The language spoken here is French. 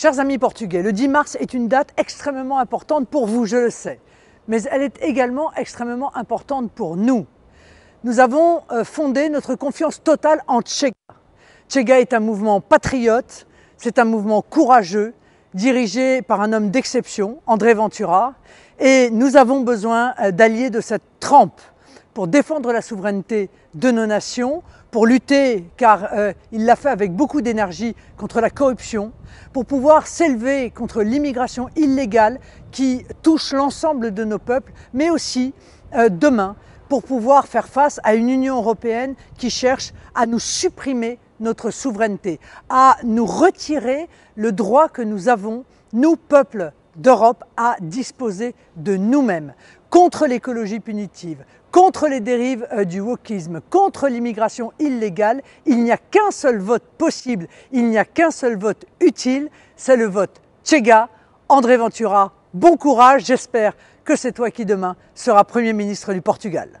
Chers amis portugais, le 10 mars est une date extrêmement importante pour vous, je le sais, mais elle est également extrêmement importante pour nous. Nous avons euh, fondé notre confiance totale en Chega. Chega est un mouvement patriote, c'est un mouvement courageux, dirigé par un homme d'exception, André Ventura, et nous avons besoin euh, d'alliés de cette trempe pour défendre la souveraineté de nos nations, pour lutter, car euh, il l'a fait avec beaucoup d'énergie, contre la corruption, pour pouvoir s'élever contre l'immigration illégale qui touche l'ensemble de nos peuples, mais aussi euh, demain, pour pouvoir faire face à une Union européenne qui cherche à nous supprimer notre souveraineté, à nous retirer le droit que nous avons, nous, peuples d'Europe, à disposer de nous-mêmes contre l'écologie punitive, contre les dérives euh, du wokisme, contre l'immigration illégale, il n'y a qu'un seul vote possible, il n'y a qu'un seul vote utile, c'est le vote Tchega. André Ventura. Bon courage, j'espère que c'est toi qui demain sera Premier ministre du Portugal.